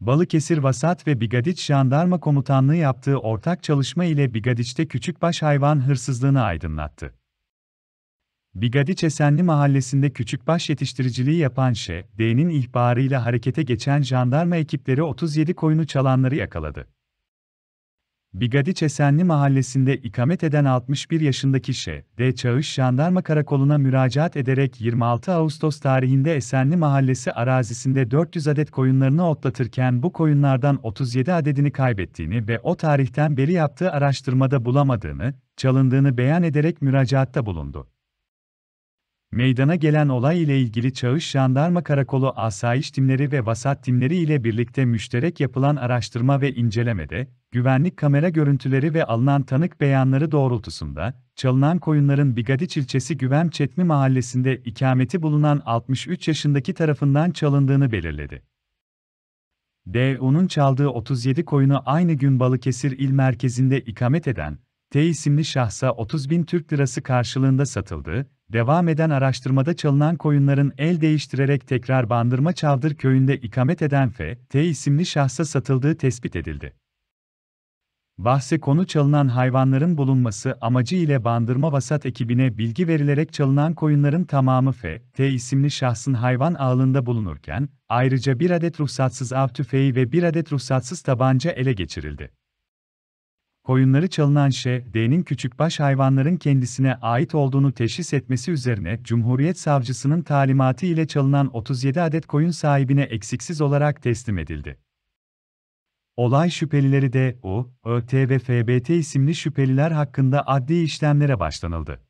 Balıkesir Vasat ve Bigadiç Jandarma Komutanlığı yaptığı ortak çalışma ile Bigadiç'te küçük baş hayvan hırsızlığını aydınlattı. Bigadiç Esenli Mahallesi'nde küçük baş yetiştiriciliği yapan ŞE, D'nin ihbarıyla harekete geçen jandarma ekipleri 37 koyunu çalanları yakaladı. Bigadi Çesenli mahallesinde ikamet eden 61 yaşındaki Ş. D. Çağış Jandarma Karakolu'na müracaat ederek 26 Ağustos tarihinde Esenli Mahallesi arazisinde 400 adet koyunlarını otlatırken bu koyunlardan 37 adedini kaybettiğini ve o tarihten beri yaptığı araştırmada bulamadığını, çalındığını beyan ederek müracaatta bulundu. Meydana gelen olay ile ilgili Çağış Jandarma Karakolu asayiş timleri ve vasat timleri ile birlikte müşterek yapılan araştırma ve incelemede, güvenlik kamera görüntüleri ve alınan tanık beyanları doğrultusunda, çalınan koyunların Bigadiç ilçesi Güvem Çetmi mahallesinde ikameti bulunan 63 yaşındaki tarafından çalındığını belirledi. D.U.'nun çaldığı 37 koyunu aynı gün Balıkesir il merkezinde ikamet eden, T isimli şahsa 30 bin Türk lirası karşılığında satıldı, Devam eden araştırmada çalınan koyunların el değiştirerek tekrar Bandırma Çavdır köyünde ikamet eden F.T. isimli şahsa satıldığı tespit edildi. Bahse konu çalınan hayvanların bulunması amacı ile Bandırma Vasat ekibine bilgi verilerek çalınan koyunların tamamı F.T. isimli şahsın hayvan ağlında bulunurken, ayrıca bir adet ruhsatsız av tüfeği ve bir adet ruhsatsız tabanca ele geçirildi koyunları çalınan şey, ŞD'nin küçükbaş hayvanların kendisine ait olduğunu teşhis etmesi üzerine Cumhuriyet Savcısının talimatı ile çalınan 37 adet koyun sahibine eksiksiz olarak teslim edildi. Olay şüphelileri de U, ÖT ve FBT isimli şüpheliler hakkında adli işlemlere başlanıldı.